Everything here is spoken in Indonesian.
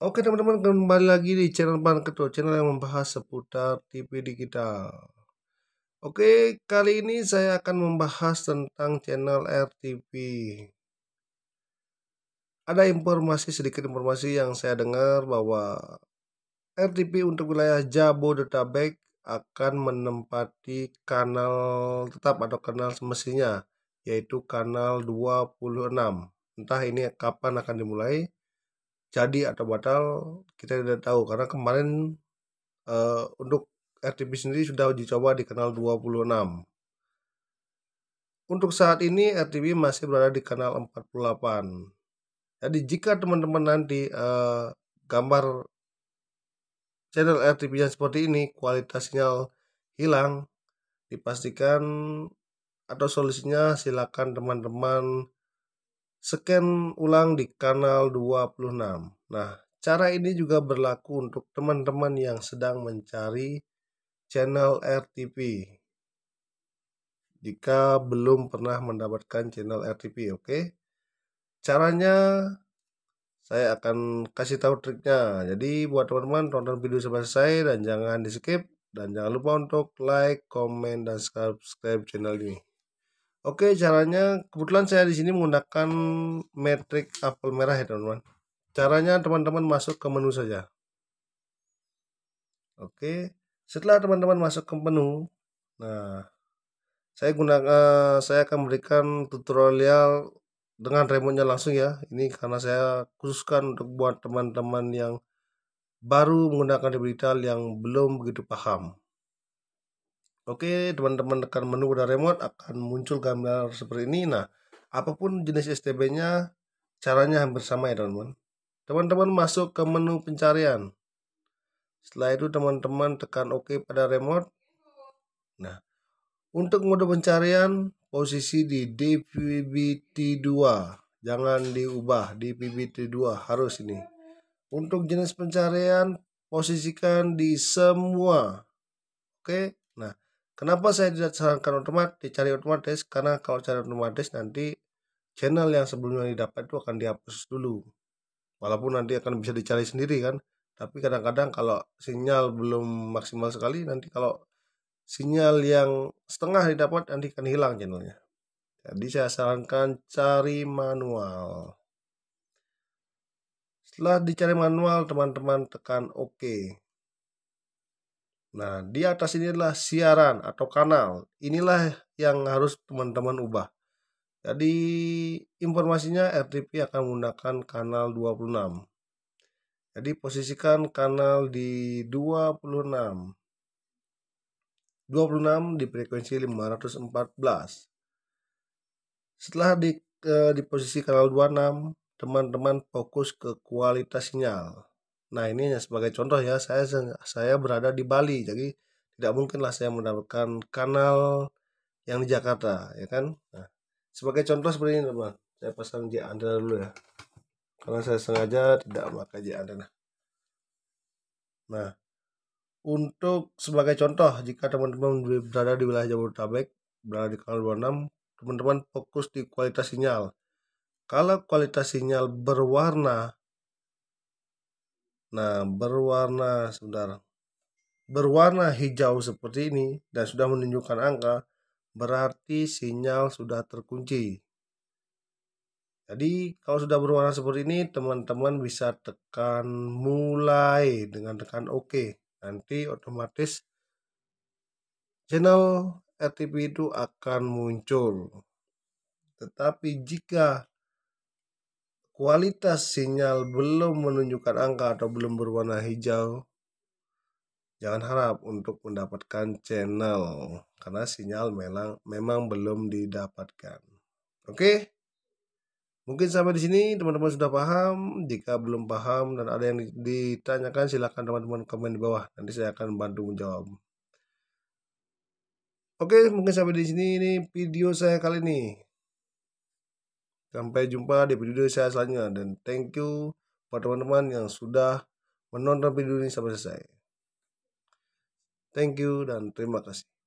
Oke teman-teman kembali lagi di channel Pan Ketua channel yang membahas seputar TV digital. Oke kali ini saya akan membahas tentang channel RTV. Ada informasi sedikit informasi yang saya dengar bahwa RTV untuk wilayah Jabodetabek akan menempati kanal tetap atau kanal semestinya yaitu kanal 26. Entah ini kapan akan dimulai jadi atau batal kita tidak tahu karena kemarin uh, untuk RTP sendiri sudah uji coba di kanal 26 untuk saat ini RTP masih berada di kanal 48 jadi jika teman-teman nanti uh, gambar channel RTP yang seperti ini kualitas sinyal hilang dipastikan atau solusinya silakan teman-teman scan ulang di kanal 26. Nah, cara ini juga berlaku untuk teman-teman yang sedang mencari channel RTP. Jika belum pernah mendapatkan channel RTP, oke. Okay? Caranya saya akan kasih tahu triknya. Jadi buat teman-teman tonton video sampai selesai dan jangan di skip dan jangan lupa untuk like, comment, dan subscribe channel ini. Oke, caranya kebetulan saya di sini menggunakan metrik apel merah ya teman-teman. Caranya teman-teman masuk ke menu saja. Oke, setelah teman-teman masuk ke menu, nah saya gunakan eh, saya akan memberikan tutorial dengan remote-nya langsung ya. Ini karena saya khususkan untuk buat teman-teman yang baru menggunakan digital yang belum begitu paham. Oke, teman-teman tekan menu pada remote akan muncul gambar seperti ini. Nah, apapun jenis STB-nya, caranya hampir sama ya teman-teman. Teman-teman masuk ke menu pencarian. Setelah itu teman-teman tekan OK pada remote. Nah, untuk mode pencarian, posisi di DPBT2. Jangan diubah di PBT2, harus ini. Untuk jenis pencarian, posisikan di semua. Oke. Kenapa saya tidak sarankan otomatis? Dicari otomatis karena kalau cari otomatis nanti channel yang sebelumnya didapat itu akan dihapus dulu. Walaupun nanti akan bisa dicari sendiri kan, tapi kadang-kadang kalau sinyal belum maksimal sekali nanti kalau sinyal yang setengah didapat nanti akan hilang channelnya. Jadi saya sarankan cari manual. Setelah dicari manual, teman-teman tekan OK. Nah, di atas ini adalah siaran atau kanal. Inilah yang harus teman-teman ubah. Jadi informasinya RTP akan menggunakan kanal 26. Jadi posisikan kanal di 26. 26 di frekuensi 514. Setelah di, eh, di posisi kanal 26, teman-teman fokus ke kualitas sinyal. Nah ini hanya sebagai contoh ya saya saya berada di Bali jadi tidak mungkinlah saya mendapatkan kanal yang di Jakarta ya kan. Nah, sebagai contoh seperti ini teman. Saya pasang di antena dulu ya. Karena saya sengaja tidak memakai di antena. Nah untuk sebagai contoh jika teman-teman berada di wilayah Jabodetabek berada di kanal 26 teman-teman fokus di kualitas sinyal. Kalau kualitas sinyal berwarna Nah, berwarna sebentar. Berwarna hijau seperti ini dan sudah menunjukkan angka, berarti sinyal sudah terkunci. Jadi, kalau sudah berwarna seperti ini, teman-teman bisa tekan mulai dengan tekan OK. Nanti otomatis channel RTP itu akan muncul. Tetapi jika kualitas sinyal belum menunjukkan angka atau belum berwarna hijau, jangan harap untuk mendapatkan channel karena sinyal memang memang belum didapatkan. Oke? Mungkin sampai di sini teman-teman sudah paham. Jika belum paham dan ada yang ditanyakan silahkan teman-teman komen di bawah. Nanti saya akan bantu menjawab. Oke, mungkin sampai di sini ini video saya kali ini. Sampai jumpa di video saya selanjutnya dan thank you buat teman-teman yang sudah menonton video ini sampai selesai. Thank you dan terima kasih.